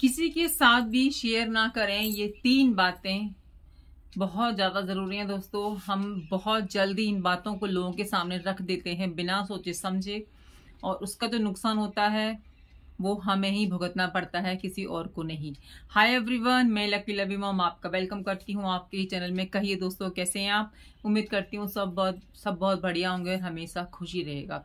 किसी के साथ भी शेयर ना करें ये तीन बातें बहुत ज़्यादा ज़रूरी हैं दोस्तों हम बहुत जल्दी इन बातों को लोगों के सामने रख देते हैं बिना सोचे समझे और उसका जो नुकसान होता है वो हमें ही भुगतना पड़ता है किसी और को नहीं हाय एवरीवन मैं लकी लवी मॉम आपका वेलकम करती हूँ आपके चैनल में कहिए दोस्तों कैसे हैं आप उम्मीद करती हूँ सब बहुत सब बहुत बढ़िया होंगे हमेशा खुशी रहेगा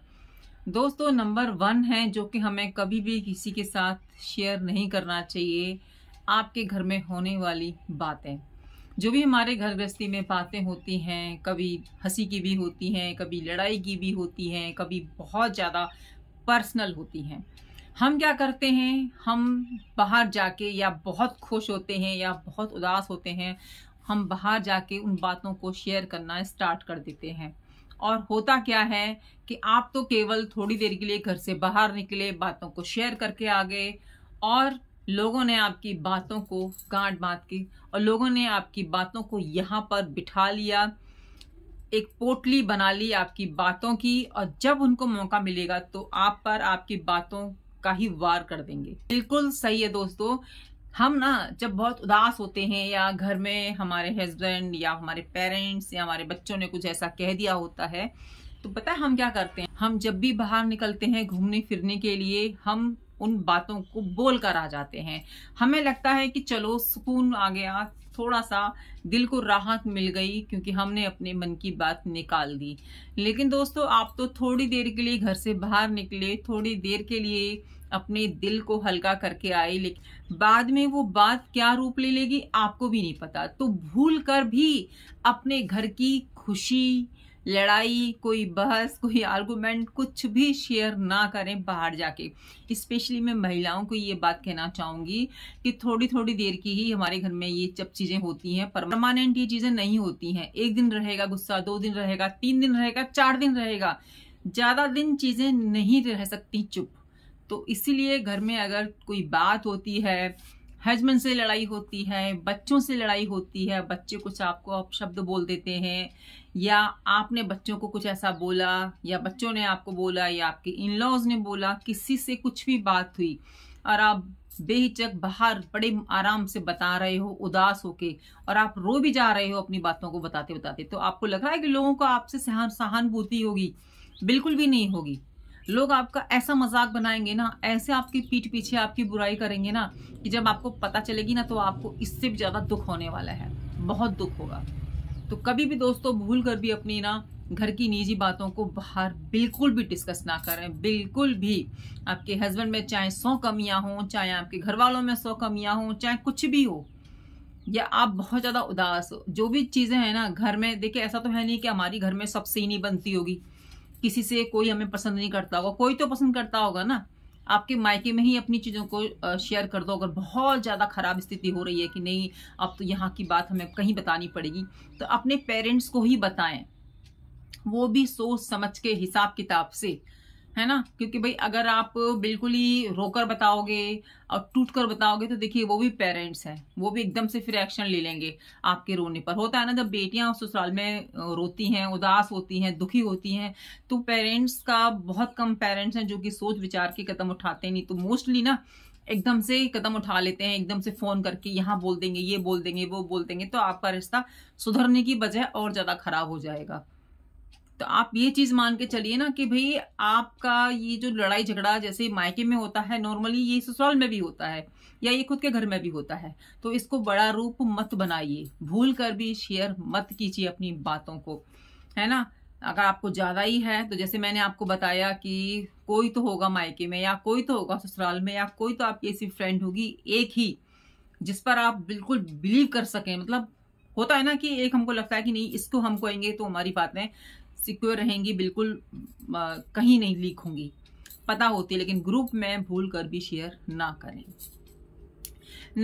दोस्तों नंबर वन है जो कि हमें कभी भी किसी के साथ शेयर नहीं करना चाहिए आपके घर में होने वाली बातें जो भी हमारे घर गृहस्थी में बातें होती हैं कभी हंसी की भी होती हैं कभी लड़ाई की भी होती हैं कभी बहुत ज़्यादा पर्सनल होती हैं हम क्या करते हैं हम बाहर जाके या बहुत खुश होते हैं या बहुत उदास होते हैं हम बाहर जाके उन बातों को शेयर करना स्टार्ट कर देते हैं और होता क्या है कि आप तो केवल थोड़ी देर के लिए घर से बाहर निकले बातों को शेयर करके आ गए और लोगों ने आपकी बातों को गांठ बांध की और लोगों ने आपकी बातों को यहाँ पर बिठा लिया एक पोटली बना ली आपकी बातों की और जब उनको मौका मिलेगा तो आप पर आपकी बातों का ही वार कर देंगे बिल्कुल सही है दोस्तों हम ना जब बहुत उदास होते हैं या घर में हमारे हस्बैंड या हमारे पेरेंट्स या हमारे बच्चों ने कुछ ऐसा कह दिया होता है तो पता है हम क्या करते हैं हम जब भी बाहर निकलते हैं घूमने फिरने के लिए हम उन बातों को बोल कर आ जाते हैं हमें लगता है कि चलो सुकून आ गया थोड़ा सा दिल को राहत मिल गई क्योंकि हमने अपने मन की बात निकाल दी लेकिन दोस्तों आप तो थोड़ी देर के लिए घर से बाहर निकले थोड़ी देर के लिए अपने दिल को हल्का करके आई लेकिन बाद में वो बात क्या रूप ले लेगी आपको भी नहीं पता तो भूल कर भी अपने घर की खुशी लड़ाई कोई बहस कोई आर्गूमेंट कुछ भी शेयर ना करें बाहर जाके स्पेशली मैं महिलाओं को ये बात कहना चाहूंगी कि थोड़ी थोड़ी देर की ही हमारे घर में ये सब चीज़ें होती हैं परमानेंट ये चीज़ें नहीं होती हैं एक दिन रहेगा गुस्सा दो दिन रहेगा तीन दिन रहेगा चार दिन रहेगा ज़्यादा दिन चीज़ें नहीं रह सकती चुप तो इसीलिए घर में अगर कोई बात होती है हजबेंड से लड़ाई होती है बच्चों से लड़ाई होती है बच्चे कुछ आपको आप शब्द बोल देते हैं या आपने बच्चों को कुछ ऐसा बोला या बच्चों ने आपको बोला या आपके इन लॉज ने बोला किसी से कुछ भी बात हुई और आप बेहिचक बाहर बड़े आराम से बता रहे हो उदास होके और आप रो भी जा रहे हो अपनी बातों को बताते बताते तो आपको लग रहा है कि लोगों को आपसे सहानुभूति होगी बिल्कुल भी नहीं होगी लोग आपका ऐसा मजाक बनाएंगे ना ऐसे आपकी पीठ पीछे आपकी बुराई करेंगे ना कि जब आपको पता चलेगी ना तो आपको इससे भी ज़्यादा दुख होने वाला है बहुत दुख होगा तो कभी भी दोस्तों भूल कर भी अपनी ना घर की निजी बातों को बाहर बिल्कुल भी डिस्कस ना करें बिल्कुल भी आपके हस्बैंड में चाहे सौ कमियां हों चाहे आपके घर वालों में सौ कमियां हों चाहे कुछ भी हो या आप बहुत ज़्यादा उदास हो जो भी चीज़ें हैं ना घर में देखिए ऐसा तो है नहीं कि हमारी घर में सब सीनी बनती होगी किसी से कोई हमें पसंद नहीं करता होगा कोई तो पसंद करता होगा ना आपके मायके में ही अपनी चीज़ों को शेयर कर दो अगर बहुत ज़्यादा ख़राब स्थिति हो रही है कि नहीं अब तो यहाँ की बात हमें कहीं बतानी पड़ेगी तो अपने पेरेंट्स को ही बताएं वो भी सोच समझ के हिसाब किताब से है ना क्योंकि भाई अगर आप बिल्कुल ही रोकर बताओगे और टूट कर बताओगे तो देखिए वो भी पेरेंट्स हैं वो भी एकदम से फिर एक्शन ले लेंगे आपके रोने पर होता है ना जब बेटियां ससुराल में रोती हैं उदास होती हैं दुखी होती हैं तो पेरेंट्स का बहुत कम पेरेंट्स हैं जो कि सोच विचार के कदम उठाते नहीं तो मोस्टली ना एकदम से कदम उठा लेते हैं एकदम से फोन करके यहाँ बोल देंगे ये बोल देंगे वो बोल देंगे तो आपका रिश्ता सुधरने की बजाय और ज्यादा खराब हो जाएगा तो आप ये चीज़ मान के चलिए ना कि भाई आपका ये जो लड़ाई झगड़ा जैसे मायके में होता है नॉर्मली ये ससुराल में भी होता है या ये खुद के घर में भी होता है तो इसको बड़ा रूप मत बनाइए भूल कर भी शेयर मत कीजिए अपनी बातों को है ना अगर आपको ज़्यादा ही है तो जैसे मैंने आपको बताया कि कोई तो होगा मायके में या कोई तो होगा ससुराल में या कोई तो आपकी ऐसी फ्रेंड होगी एक ही जिस पर आप बिल्कुल बिलीव कर सकें मतलब होता है ना कि एक हमको लगता है कि नहीं इसको हम कहेंगे तो हमारी बातें सिक्योर रहेंगी बिल्कुल आ, कहीं नहीं लीक होंगी पता होती है लेकिन ग्रुप में भूल कर भी शेयर ना करें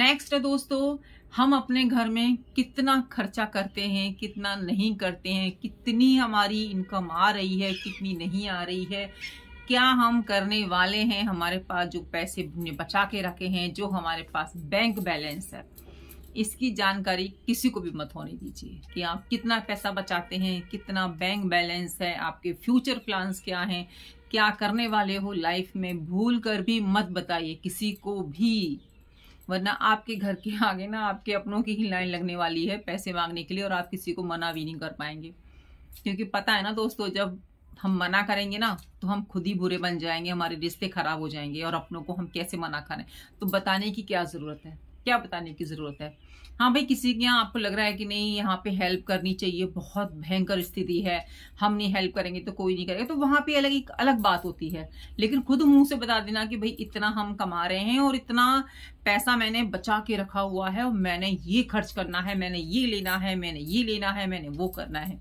नेक्स्ट है दोस्तों हम अपने घर में कितना खर्चा करते हैं कितना नहीं करते हैं कितनी हमारी इनकम आ रही है कितनी नहीं आ रही है क्या हम करने वाले हैं हमारे पास जो पैसे बचा के रखे हैं जो हमारे पास बैंक बैलेंस है इसकी जानकारी किसी को भी मत होने दीजिए कि आप कितना पैसा बचाते हैं कितना बैंक बैलेंस है आपके फ्यूचर प्लान्स क्या हैं क्या करने वाले हो लाइफ में भूल कर भी मत बताइए किसी को भी वरना आपके घर के आगे ना आपके अपनों की ही लाइन लगने वाली है पैसे मांगने के लिए और आप किसी को मना भी नहीं कर पाएंगे क्योंकि पता है ना दोस्तों जब हम मना करेंगे ना तो हम खुद ही बुरे बन जाएंगे हमारे रिश्ते खराब हो जाएंगे और अपनों को हम कैसे मना करें तो बताने की क्या ज़रूरत है क्या बताने की ज़रूरत है हाँ भाई किसी के यहाँ आपको लग रहा है कि नहीं यहाँ पे हेल्प करनी चाहिए बहुत भयंकर स्थिति है हम नहीं हेल्प करेंगे तो कोई नहीं करेगा तो वहां पे अलग एक अलग बात होती है लेकिन खुद मुंह से बता देना कि भाई इतना हम कमा रहे हैं और इतना पैसा मैंने बचा के रखा हुआ है और मैंने ये खर्च करना है मैंने ये लेना है मैंने ये लेना है मैंने वो करना है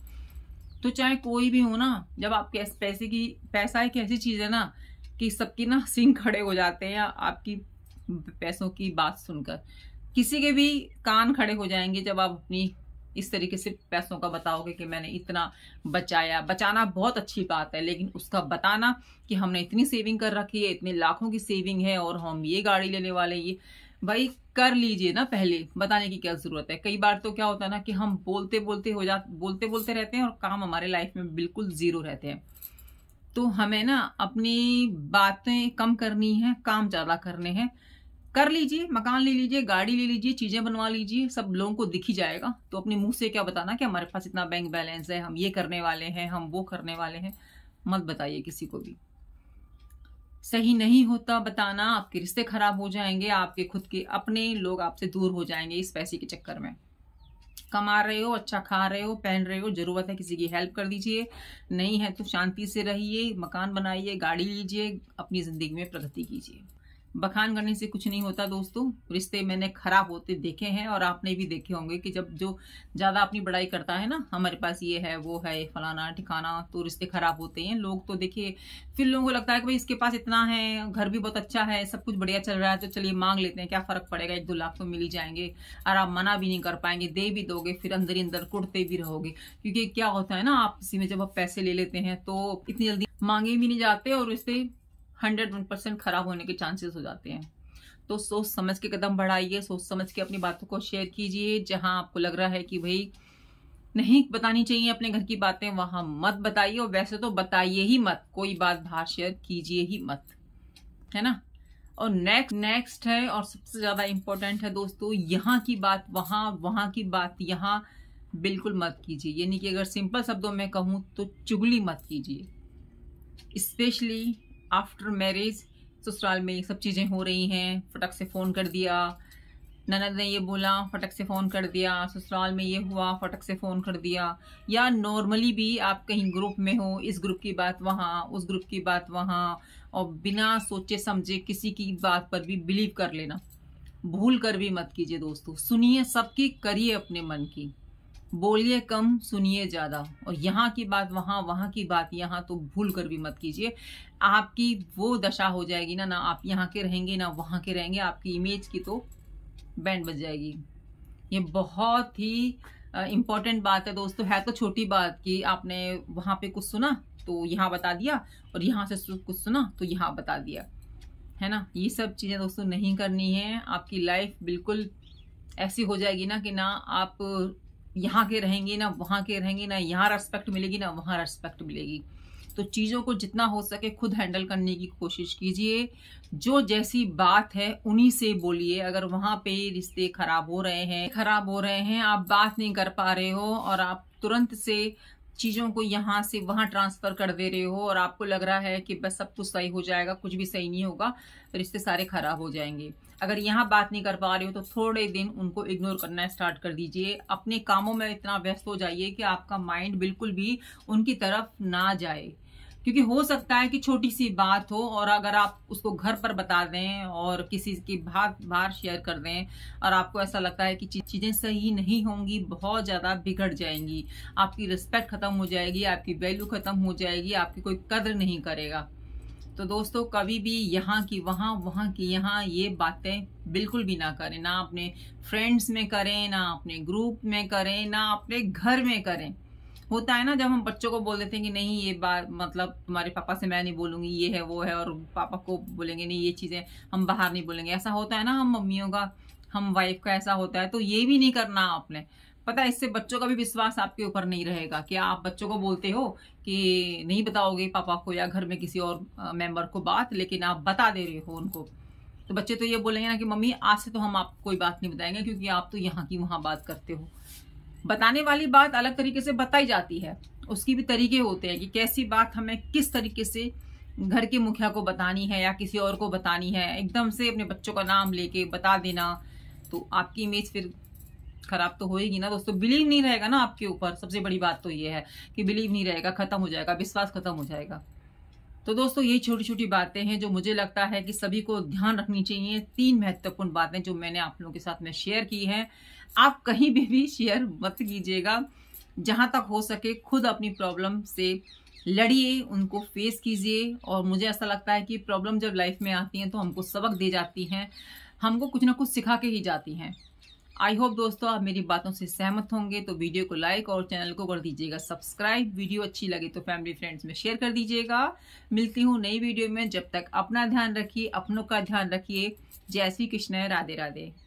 तो चाहे कोई भी हो ना जब आपके पैसे की पैसा एक ऐसी चीज़ है ना कि सबकी ना सिंह खड़े हो जाते हैं आपकी पैसों की बात सुनकर किसी के भी कान खड़े हो जाएंगे जब आप अपनी इस तरीके से पैसों का बताओगे कि मैंने इतना बचाया बचाना बहुत अच्छी बात है लेकिन उसका बताना कि हमने इतनी सेविंग कर रखी है इतने लाखों की सेविंग है और हम ये गाड़ी लेने वाले ये भाई कर लीजिए ना पहले बताने की क्या ज़रूरत है कई बार तो क्या होता है ना कि हम बोलते बोलते हो जा बोलते बोलते रहते हैं और काम हमारे लाइफ में बिल्कुल ज़ीरो रहते हैं तो हमें ना अपनी बातें कम करनी है काम ज़्यादा करने हैं कर लीजिए मकान ले लीजिए गाड़ी ले लीजिए चीजें बनवा लीजिए सब लोगों को दिख ही जाएगा तो अपने मुंह से क्या बताना कि हमारे पास इतना बैंक बैलेंस है हम ये करने वाले हैं हम वो करने वाले हैं मत बताइए किसी को भी सही नहीं होता बताना आपके रिश्ते खराब हो जाएंगे आपके खुद के अपने लोग आपसे दूर हो जाएंगे इस पैसे के चक्कर में कमा रहे हो अच्छा खा रहे हो पहन रहे हो जरूरत है किसी की हेल्प कर दीजिए नहीं है तो शांति से रहिए मकान बनाइए गाड़ी लीजिए अपनी ज़िंदगी में प्रगति कीजिए बखान करने से कुछ नहीं होता दोस्तों रिश्ते मैंने खराब होते देखे हैं और आपने भी देखे होंगे कि जब जो ज़्यादा अपनी बड़ाई करता है ना हमारे पास ये है वो है फलाना ठिकाना तो रिश्ते खराब होते हैं लोग तो देखिए फिर लोगों को लगता है कि भाई इसके पास इतना है घर भी बहुत अच्छा है सब कुछ बढ़िया चल रहा है तो चलिए मांग लेते हैं क्या फ़र्क पड़ेगा एक दो लाख तो मिल ही जाएंगे और आप मना भी नहीं कर पाएंगे दे भी दोगे फिर अंदर ही अंदर कुटते भी रहोगे क्योंकि क्या होता है ना आप इसी में जब आप पैसे ले लेते हैं तो इतनी जल्दी मांगे भी नहीं जाते और रिश्ते हंड्रेड वन परसेंट खराब होने के चांसेस हो जाते हैं तो सोच समझ के कदम बढ़ाइए सोच समझ के अपनी बातों को शेयर कीजिए जहाँ आपको लग रहा है कि भाई नहीं बतानी चाहिए अपने घर की बातें वहाँ मत बताइए और वैसे तो बताइए ही मत कोई बात बाहर शेयर कीजिए ही मत है ना और नेक्स्ट नेक्स्ट है और सबसे ज़्यादा इम्पोर्टेंट है दोस्तों यहाँ की बात वहाँ वहाँ की बात यहाँ बिल्कुल मत कीजिए यानी कि अगर सिंपल शब्दों में कहूँ तो चुगली मत कीजिए स्पेशली आफ्टर मैरिज ससुराल में ये सब चीज़ें हो रही हैं फटक से फ़ोन कर दिया ननद ने ये बोला फटक से फ़ोन कर दिया ससुराल में ये हुआ फटक से फ़ोन कर दिया या नॉर्मली भी आप कहीं ग्रुप में हो इस ग्रुप की बात वहाँ उस ग्रुप की बात वहाँ और बिना सोचे समझे किसी की बात पर भी बिलीव कर लेना भूल कर भी मत कीजिए दोस्तों सुनिए सबकी करिए अपने मन की बोलिए कम सुनिए ज़्यादा और यहाँ की बात वहाँ वहाँ की बात यहाँ तो भूल कर भी मत कीजिए आपकी वो दशा हो जाएगी ना ना आप यहाँ के रहेंगे ना वहाँ के रहेंगे आपकी इमेज की तो बैंड बज जाएगी ये बहुत ही इम्पॉर्टेंट बात है दोस्तों है तो छोटी बात कि आपने वहाँ पे कुछ सुना तो यहाँ बता दिया और यहाँ से कुछ सुना तो यहाँ बता दिया है ना ये सब चीज़ें दोस्तों नहीं करनी है आपकी लाइफ बिल्कुल ऐसी हो जाएगी ना कि ना आप यहाँ के रहेंगे ना वहाँ के रहेंगे ना यहाँ रेस्पेक्ट मिलेगी ना वहाँ रेस्पेक्ट मिलेगी तो चीज़ों को जितना हो सके खुद हैंडल करने की कोशिश कीजिए जो जैसी बात है उन्हीं से बोलिए अगर वहाँ पे रिश्ते खराब हो रहे हैं खराब हो रहे हैं आप बात नहीं कर पा रहे हो और आप तुरंत से चीज़ों को यहाँ से वहाँ ट्रांसफ़र कर दे रहे हो और आपको लग रहा है कि बस सब कुछ सही हो जाएगा कुछ भी सही नहीं होगा रिश्ते सारे ख़राब हो जाएंगे अगर यहाँ बात नहीं कर पा रहे हो तो थोड़े दिन उनको इग्नोर करना स्टार्ट कर दीजिए अपने कामों में इतना व्यस्त हो जाइए कि आपका माइंड बिल्कुल भी उनकी तरफ ना जाए क्योंकि हो सकता है कि छोटी सी बात हो और अगर आप उसको घर पर बता दें और किसी की बात बाहर शेयर कर दें और आपको ऐसा लगता है कि चीज़ें सही नहीं होंगी बहुत ज़्यादा बिगड़ जाएंगी आपकी रिस्पेक्ट ख़त्म हो जाएगी आपकी वैल्यू ख़त्म हो जाएगी आपकी कोई कदर नहीं करेगा तो दोस्तों कभी भी यहाँ की वहाँ वहाँ की यहाँ ये बातें बिल्कुल भी ना करें ना अपने फ्रेंड्स में करें ना अपने ग्रुप में करें ना अपने घर में करें होता है ना जब हम बच्चों को बोल देते हैं कि नहीं ये बात मतलब तुम्हारे पापा से मैं नहीं बोलूंगी ये है वो है और पापा को बोलेंगे नहीं ये चीज़ें हम बाहर नहीं बोलेंगे ऐसा होता है ना हम मम्मियों का हम वाइफ का ऐसा होता है तो ये भी नहीं करना आपने पता है इससे बच्चों का भी विश्वास आपके ऊपर नहीं रहेगा कि आप बच्चों को बोलते हो कि नहीं बताओगे पापा को या घर में किसी और मेंबर को बात लेकिन आप बता दे रहे हो उनको तो बच्चे तो ये बोलेंगे ना कि मम्मी आज से तो हम आपको कोई बात नहीं बताएंगे क्योंकि आप तो यहाँ की वहां बात करते हो बताने वाली बात अलग तरीके से बताई जाती है उसकी भी तरीके होते हैं कि कैसी बात हमें किस तरीके से घर के मुखिया को बतानी है या किसी और को बतानी है एकदम से अपने बच्चों का नाम लेके बता देना तो आपकी इमेज फिर खराब तो होएगी ना दोस्तों बिलीव नहीं रहेगा ना आपके ऊपर सबसे बड़ी बात तो ये है कि बिलीव नहीं रहेगा खत्म हो जाएगा विश्वास खत्म हो जाएगा तो दोस्तों ये छोटी छोटी बातें हैं जो मुझे लगता है कि सभी को ध्यान रखनी चाहिए तीन महत्वपूर्ण बातें जो मैंने आप लोगों के साथ में शेयर की हैं आप कहीं भी भी शेयर मत कीजिएगा जहाँ तक हो सके खुद अपनी प्रॉब्लम से लड़िए उनको फेस कीजिए और मुझे ऐसा लगता है कि प्रॉब्लम जब लाइफ में आती हैं तो हमको सबक दे जाती हैं हमको कुछ ना कुछ सिखा के ही जाती हैं आई होप दोस्तों आप मेरी बातों से सहमत होंगे तो वीडियो को लाइक और चैनल को कर दीजिएगा सब्सक्राइब वीडियो अच्छी लगे तो फैमिली फ्रेंड्स में शेयर कर दीजिएगा मिलती हूँ नई वीडियो में जब तक अपना ध्यान रखिए अपनों का ध्यान रखिए जय श्री कृष्ण राधे राधे